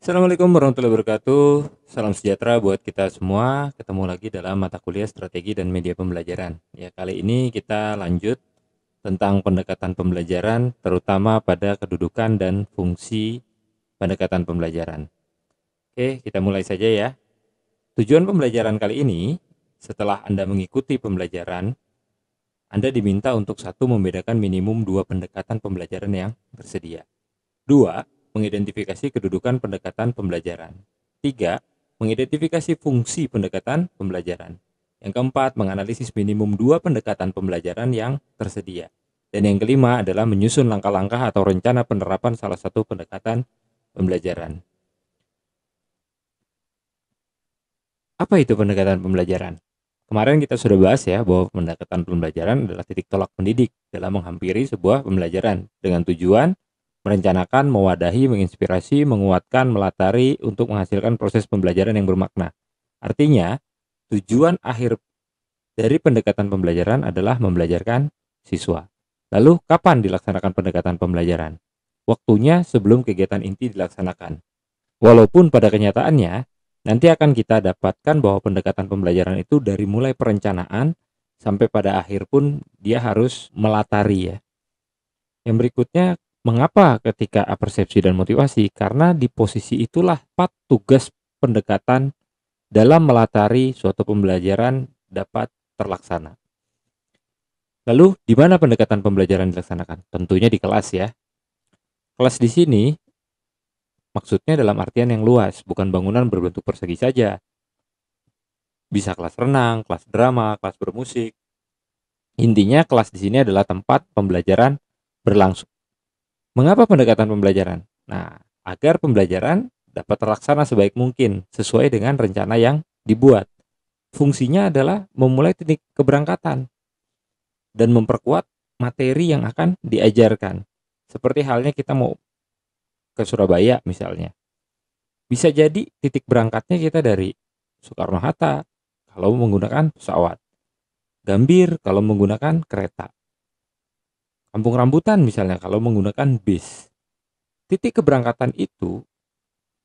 Assalamualaikum warahmatullahi wabarakatuh. Salam sejahtera buat kita semua. Ketemu lagi dalam mata kuliah strategi dan media pembelajaran. Ya, kali ini kita lanjut tentang pendekatan pembelajaran terutama pada kedudukan dan fungsi pendekatan pembelajaran. Oke, kita mulai saja ya. Tujuan pembelajaran kali ini setelah Anda mengikuti pembelajaran, Anda diminta untuk satu membedakan minimum dua pendekatan pembelajaran yang tersedia. Dua, mengidentifikasi kedudukan pendekatan pembelajaran. Tiga, mengidentifikasi fungsi pendekatan pembelajaran. Yang keempat, menganalisis minimum dua pendekatan pembelajaran yang tersedia. Dan yang kelima adalah menyusun langkah-langkah atau rencana penerapan salah satu pendekatan pembelajaran. Apa itu pendekatan pembelajaran? Kemarin kita sudah bahas ya bahwa pendekatan pembelajaran adalah titik tolak pendidik dalam menghampiri sebuah pembelajaran dengan tujuan merencanakan, mewadahi, menginspirasi, menguatkan, melatari untuk menghasilkan proses pembelajaran yang bermakna. Artinya, tujuan akhir dari pendekatan pembelajaran adalah membelajarkan siswa. Lalu, kapan dilaksanakan pendekatan pembelajaran? Waktunya sebelum kegiatan inti dilaksanakan. Walaupun pada kenyataannya, nanti akan kita dapatkan bahwa pendekatan pembelajaran itu dari mulai perencanaan sampai pada akhir pun dia harus melatari ya. Yang berikutnya Mengapa ketika apersepsi dan motivasi? Karena di posisi itulah pat tugas pendekatan dalam melatari suatu pembelajaran dapat terlaksana. Lalu, di mana pendekatan pembelajaran dilaksanakan? Tentunya di kelas ya. Kelas di sini maksudnya dalam artian yang luas, bukan bangunan berbentuk persegi saja. Bisa kelas renang, kelas drama, kelas bermusik. Intinya kelas di sini adalah tempat pembelajaran berlangsung. Mengapa pendekatan pembelajaran? Nah, agar pembelajaran dapat terlaksana sebaik mungkin sesuai dengan rencana yang dibuat. Fungsinya adalah memulai titik keberangkatan dan memperkuat materi yang akan diajarkan. Seperti halnya kita mau ke Surabaya misalnya. Bisa jadi titik berangkatnya kita dari Soekarno-Hatta kalau menggunakan pesawat. Gambir kalau menggunakan kereta. Kampung Rambutan misalnya kalau menggunakan bis. Titik keberangkatan itu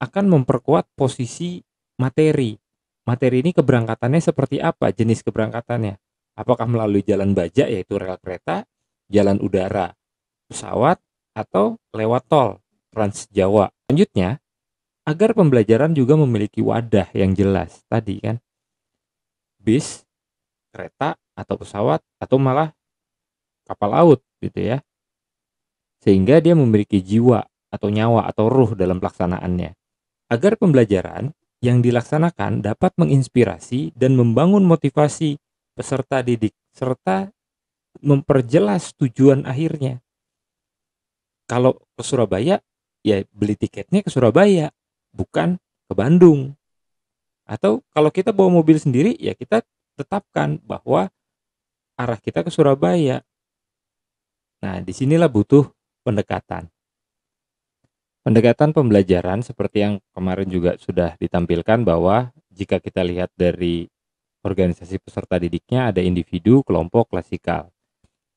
akan memperkuat posisi materi. Materi ini keberangkatannya seperti apa? Jenis keberangkatannya. Apakah melalui jalan baja yaitu rel kereta, jalan udara, pesawat, atau lewat tol Trans Jawa. Selanjutnya, agar pembelajaran juga memiliki wadah yang jelas tadi kan. Bis, kereta, atau pesawat, atau malah kapal laut gitu ya. Sehingga dia memiliki jiwa atau nyawa atau ruh dalam pelaksanaannya. Agar pembelajaran yang dilaksanakan dapat menginspirasi dan membangun motivasi peserta didik serta memperjelas tujuan akhirnya. Kalau ke Surabaya, ya beli tiketnya ke Surabaya, bukan ke Bandung. Atau kalau kita bawa mobil sendiri, ya kita tetapkan bahwa arah kita ke Surabaya. Nah, disinilah butuh pendekatan. Pendekatan pembelajaran seperti yang kemarin juga sudah ditampilkan bahwa jika kita lihat dari organisasi peserta didiknya ada individu, kelompok, klasikal.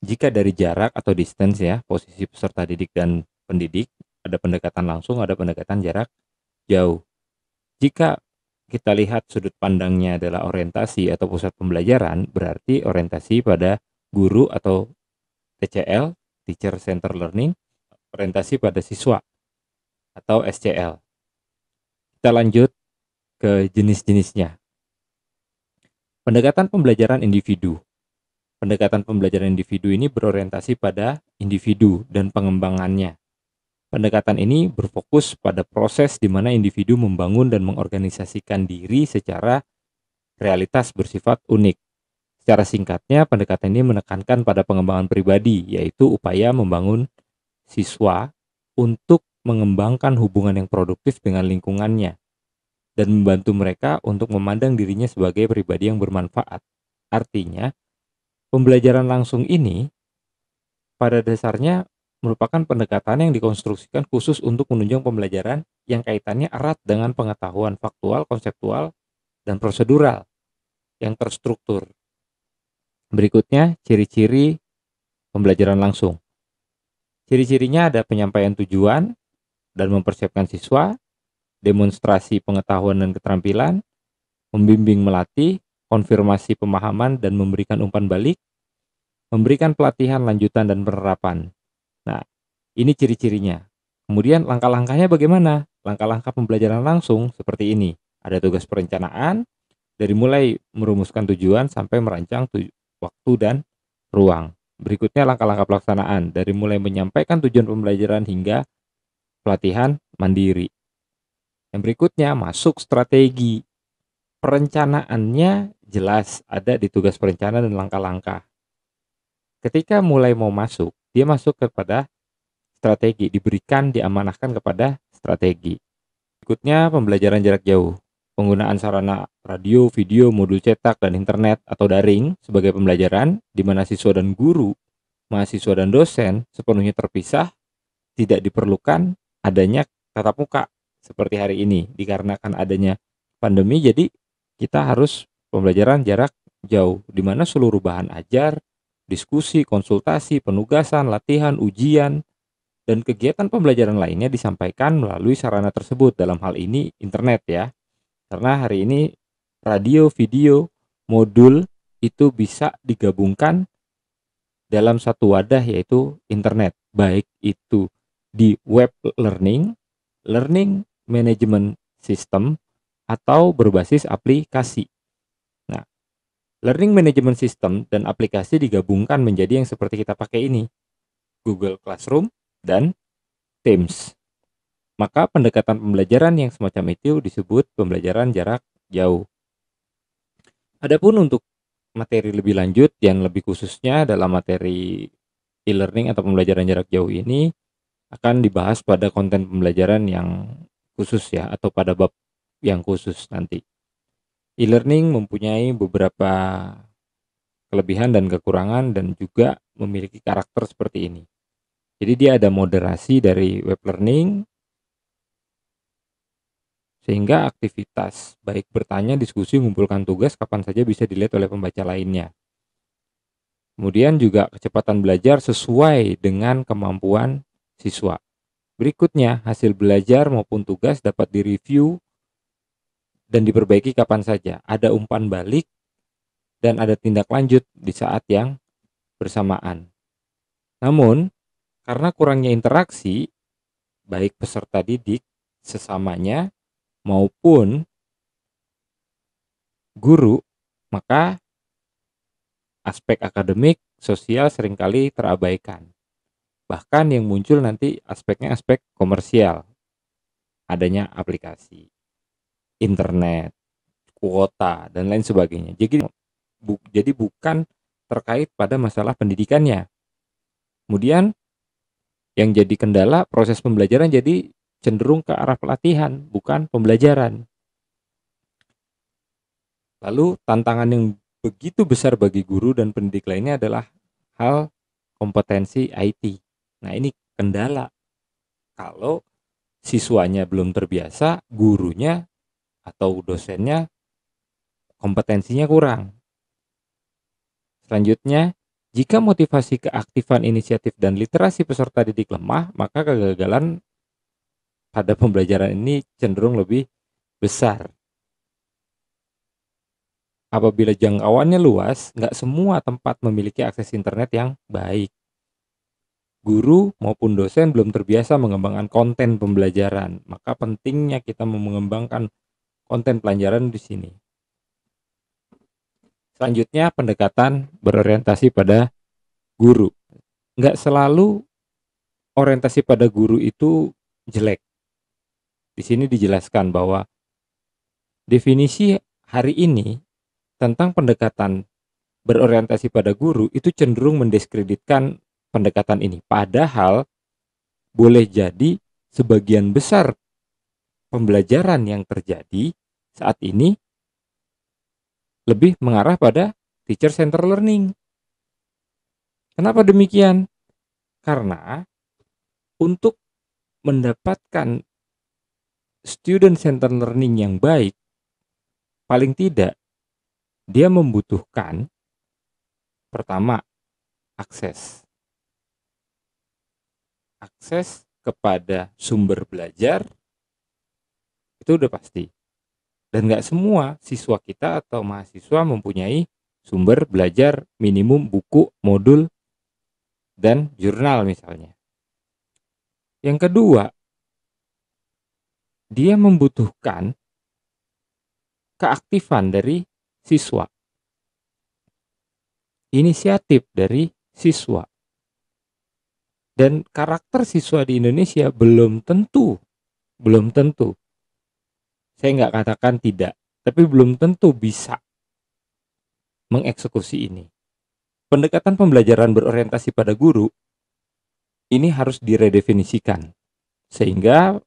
Jika dari jarak atau distance ya, posisi peserta didik dan pendidik, ada pendekatan langsung, ada pendekatan jarak jauh. Jika kita lihat sudut pandangnya adalah orientasi atau pusat pembelajaran, berarti orientasi pada guru atau TCL Teacher Center Learning, orientasi pada siswa atau SCL. Kita lanjut ke jenis-jenisnya. Pendekatan pembelajaran individu. Pendekatan pembelajaran individu ini berorientasi pada individu dan pengembangannya. Pendekatan ini berfokus pada proses di mana individu membangun dan mengorganisasikan diri secara realitas bersifat unik. Secara singkatnya, pendekatan ini menekankan pada pengembangan pribadi, yaitu upaya membangun siswa untuk mengembangkan hubungan yang produktif dengan lingkungannya dan membantu mereka untuk memandang dirinya sebagai pribadi yang bermanfaat. Artinya, pembelajaran langsung ini pada dasarnya merupakan pendekatan yang dikonstruksikan khusus untuk menunjang pembelajaran yang kaitannya erat dengan pengetahuan faktual, konseptual, dan prosedural yang terstruktur Berikutnya, ciri-ciri pembelajaran langsung. Ciri-cirinya ada penyampaian tujuan dan mempersiapkan siswa, demonstrasi pengetahuan dan keterampilan, membimbing melatih, konfirmasi pemahaman dan memberikan umpan balik, memberikan pelatihan lanjutan dan penerapan. Nah, ini ciri-cirinya. Kemudian langkah-langkahnya bagaimana? Langkah-langkah pembelajaran langsung seperti ini. Ada tugas perencanaan, dari mulai merumuskan tujuan sampai merancang waktu dan ruang. Berikutnya langkah-langkah pelaksanaan dari mulai menyampaikan tujuan pembelajaran hingga pelatihan mandiri. Yang berikutnya masuk strategi. Perencanaannya jelas ada di tugas perencanaan dan langkah-langkah. Ketika mulai mau masuk, dia masuk kepada strategi, diberikan, diamanahkan kepada strategi. Berikutnya pembelajaran jarak jauh penggunaan sarana radio, video, modul cetak, dan internet atau daring sebagai pembelajaran, di mana siswa dan guru, mahasiswa dan dosen sepenuhnya terpisah, tidak diperlukan adanya tatap muka seperti hari ini. Dikarenakan adanya pandemi, jadi kita harus pembelajaran jarak jauh, di mana seluruh bahan ajar, diskusi, konsultasi, penugasan, latihan, ujian, dan kegiatan pembelajaran lainnya disampaikan melalui sarana tersebut, dalam hal ini internet ya. Karena hari ini radio, video, modul itu bisa digabungkan dalam satu wadah yaitu internet. Baik itu di web learning, learning management system atau berbasis aplikasi. Nah, learning management system dan aplikasi digabungkan menjadi yang seperti kita pakai ini. Google Classroom dan Teams. Maka pendekatan pembelajaran yang semacam itu disebut pembelajaran jarak jauh. Adapun untuk materi lebih lanjut dan lebih khususnya dalam materi e-learning atau pembelajaran jarak jauh ini akan dibahas pada konten pembelajaran yang khusus ya atau pada bab yang khusus nanti. E-learning mempunyai beberapa kelebihan dan kekurangan dan juga memiliki karakter seperti ini. Jadi dia ada moderasi dari web learning, sehingga aktivitas baik bertanya, diskusi, mengumpulkan tugas kapan saja bisa dilihat oleh pembaca lainnya. Kemudian juga kecepatan belajar sesuai dengan kemampuan siswa. Berikutnya, hasil belajar maupun tugas dapat direview dan diperbaiki kapan saja. Ada umpan balik dan ada tindak lanjut di saat yang bersamaan. Namun, karena kurangnya interaksi, baik peserta didik sesamanya maupun guru, maka aspek akademik sosial seringkali terabaikan. Bahkan yang muncul nanti aspeknya aspek komersial. Adanya aplikasi, internet, kuota dan lain sebagainya. Jadi bu, jadi bukan terkait pada masalah pendidikannya. Kemudian yang jadi kendala proses pembelajaran jadi cenderung ke arah pelatihan, bukan pembelajaran. Lalu tantangan yang begitu besar bagi guru dan pendidik lainnya adalah hal kompetensi IT. Nah ini kendala. Kalau siswanya belum terbiasa, gurunya atau dosennya kompetensinya kurang. Selanjutnya, jika motivasi keaktifan inisiatif dan literasi peserta didik lemah, maka kegagalan pada pembelajaran ini cenderung lebih besar. Apabila jangkauannya luas, nggak semua tempat memiliki akses internet yang baik. Guru maupun dosen belum terbiasa mengembangkan konten pembelajaran, maka pentingnya kita mengembangkan konten pelajaran di sini. Selanjutnya, pendekatan berorientasi pada guru. Nggak selalu orientasi pada guru itu jelek. Di sini dijelaskan bahwa definisi hari ini tentang pendekatan berorientasi pada guru itu cenderung mendiskreditkan pendekatan ini. Padahal boleh jadi sebagian besar pembelajaran yang terjadi saat ini lebih mengarah pada teacher center learning. Kenapa demikian? Karena untuk mendapatkan student center learning yang baik paling tidak dia membutuhkan pertama akses akses kepada sumber belajar itu udah pasti dan nggak semua siswa kita atau mahasiswa mempunyai sumber belajar minimum buku modul dan jurnal misalnya yang kedua dia membutuhkan keaktifan dari siswa. Inisiatif dari siswa. Dan karakter siswa di Indonesia belum tentu, belum tentu. Saya nggak katakan tidak, tapi belum tentu bisa mengeksekusi ini. Pendekatan pembelajaran berorientasi pada guru ini harus diredefinisikan sehingga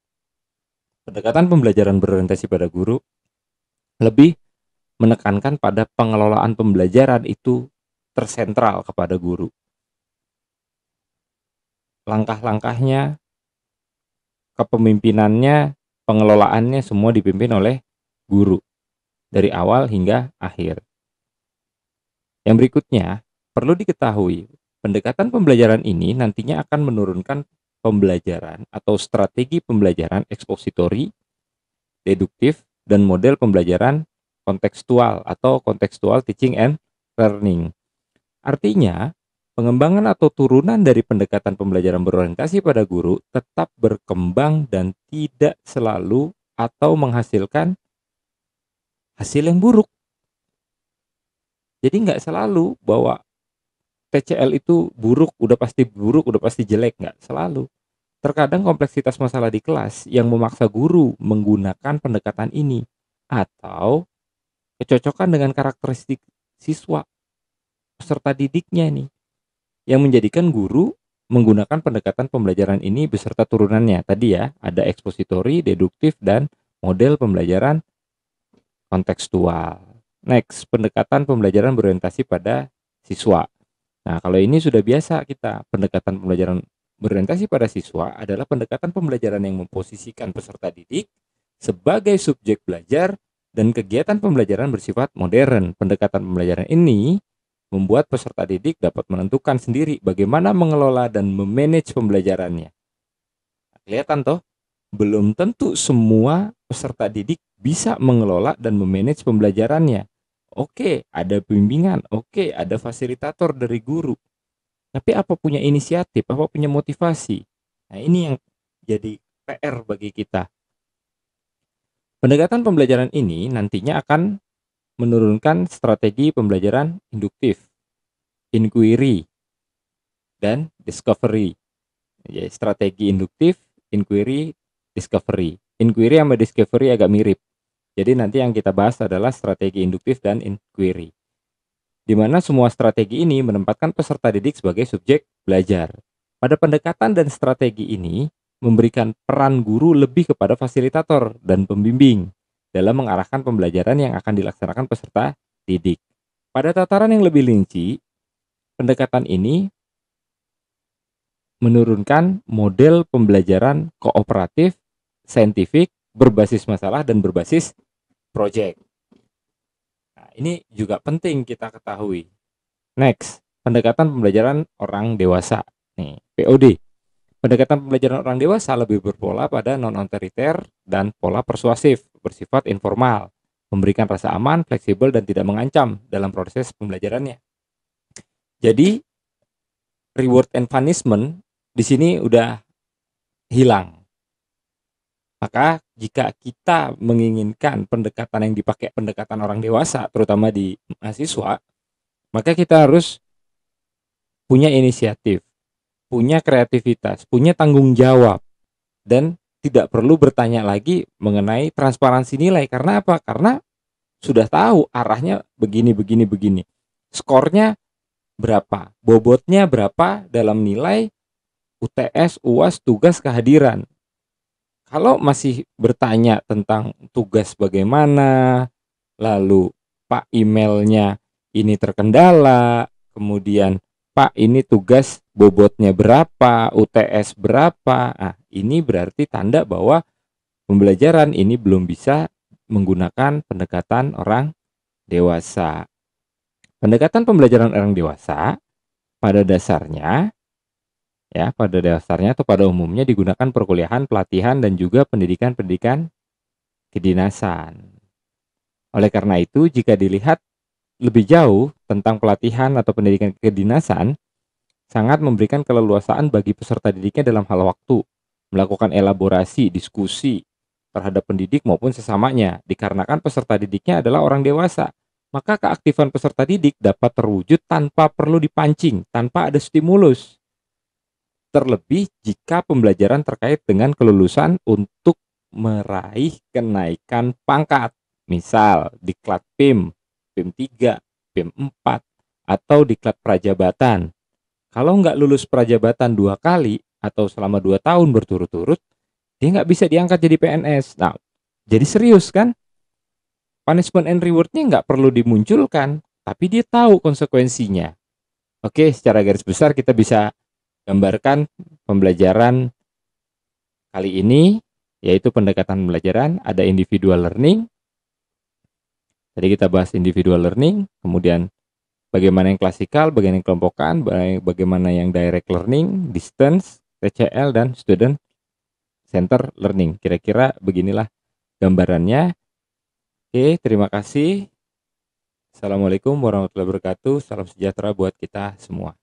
Pendekatan pembelajaran berorientasi pada guru lebih menekankan pada pengelolaan pembelajaran itu tersentral kepada guru. Langkah-langkahnya, kepemimpinannya, pengelolaannya semua dipimpin oleh guru dari awal hingga akhir. Yang berikutnya, perlu diketahui, pendekatan pembelajaran ini nantinya akan menurunkan pembelajaran atau strategi pembelajaran ekspositori, deduktif, dan model pembelajaran kontekstual atau kontekstual teaching and learning. Artinya, pengembangan atau turunan dari pendekatan pembelajaran berorientasi pada guru tetap berkembang dan tidak selalu atau menghasilkan hasil yang buruk. Jadi nggak selalu bahwa TCL itu buruk, udah pasti buruk, udah pasti jelek nggak selalu. Terkadang kompleksitas masalah di kelas yang memaksa guru menggunakan pendekatan ini atau kecocokan dengan karakteristik siswa peserta didiknya nih yang menjadikan guru menggunakan pendekatan pembelajaran ini beserta turunannya. Tadi ya, ada ekspositori, deduktif, dan model pembelajaran kontekstual. Next, pendekatan pembelajaran berorientasi pada siswa. Nah, kalau ini sudah biasa kita pendekatan pembelajaran berorientasi pada siswa adalah pendekatan pembelajaran yang memposisikan peserta didik sebagai subjek belajar dan kegiatan pembelajaran bersifat modern. Pendekatan pembelajaran ini membuat peserta didik dapat menentukan sendiri bagaimana mengelola dan memanage pembelajarannya. Kelihatan toh, belum tentu semua peserta didik bisa mengelola dan memanage pembelajarannya. Oke, ada bimbingan. Oke, ada fasilitator dari guru. Tapi apa punya inisiatif? Apa punya motivasi? Nah, ini yang jadi PR bagi kita. Pendekatan pembelajaran ini nantinya akan menurunkan strategi pembelajaran induktif, inquiry, dan discovery. Jadi strategi induktif, inquiry, discovery. Inquiry sama discovery agak mirip jadi nanti yang kita bahas adalah strategi induktif dan inquiry. Di mana semua strategi ini menempatkan peserta didik sebagai subjek belajar. Pada pendekatan dan strategi ini memberikan peran guru lebih kepada fasilitator dan pembimbing dalam mengarahkan pembelajaran yang akan dilaksanakan peserta didik. Pada tataran yang lebih linci, pendekatan ini menurunkan model pembelajaran kooperatif, saintifik, berbasis masalah dan berbasis proyek. Nah, ini juga penting kita ketahui. Next, pendekatan pembelajaran orang dewasa. Nih, POD. Pendekatan pembelajaran orang dewasa lebih berpola pada non-otoriter dan pola persuasif, bersifat informal, memberikan rasa aman, fleksibel, dan tidak mengancam dalam proses pembelajarannya. Jadi, reward and punishment di sini udah hilang. Maka jika kita menginginkan pendekatan yang dipakai pendekatan orang dewasa, terutama di mahasiswa, maka kita harus punya inisiatif, punya kreativitas, punya tanggung jawab, dan tidak perlu bertanya lagi mengenai transparansi nilai. Karena apa? Karena sudah tahu arahnya begini, begini, begini. Skornya berapa, bobotnya berapa dalam nilai UTS, UAS, tugas, kehadiran kalau masih bertanya tentang tugas bagaimana, lalu Pak emailnya ini terkendala, kemudian Pak ini tugas bobotnya berapa, UTS berapa. Nah, ini berarti tanda bahwa pembelajaran ini belum bisa menggunakan pendekatan orang dewasa. Pendekatan pembelajaran orang dewasa pada dasarnya Ya, pada dasarnya atau pada umumnya digunakan perkuliahan, pelatihan, dan juga pendidikan-pendidikan kedinasan. Oleh karena itu, jika dilihat lebih jauh tentang pelatihan atau pendidikan kedinasan, sangat memberikan keleluasaan bagi peserta didiknya dalam hal waktu, melakukan elaborasi, diskusi terhadap pendidik maupun sesamanya, dikarenakan peserta didiknya adalah orang dewasa. Maka keaktifan peserta didik dapat terwujud tanpa perlu dipancing, tanpa ada stimulus terlebih jika pembelajaran terkait dengan kelulusan untuk meraih kenaikan pangkat. Misal di klat PIM, PIM 3, PIM 4, atau di klat prajabatan. Kalau nggak lulus prajabatan dua kali atau selama dua tahun berturut-turut, dia nggak bisa diangkat jadi PNS. Nah, jadi serius kan? Punishment and rewardnya nggak perlu dimunculkan, tapi dia tahu konsekuensinya. Oke, secara garis besar kita bisa gambarkan pembelajaran kali ini yaitu pendekatan pembelajaran ada individual learning. Tadi kita bahas individual learning, kemudian bagaimana yang klasikal, bagaimana yang kelompokan, bagaimana yang direct learning, distance, TCL dan student center learning. Kira-kira beginilah gambarannya. Oke, terima kasih. Assalamualaikum warahmatullahi wabarakatuh. Salam sejahtera buat kita semua.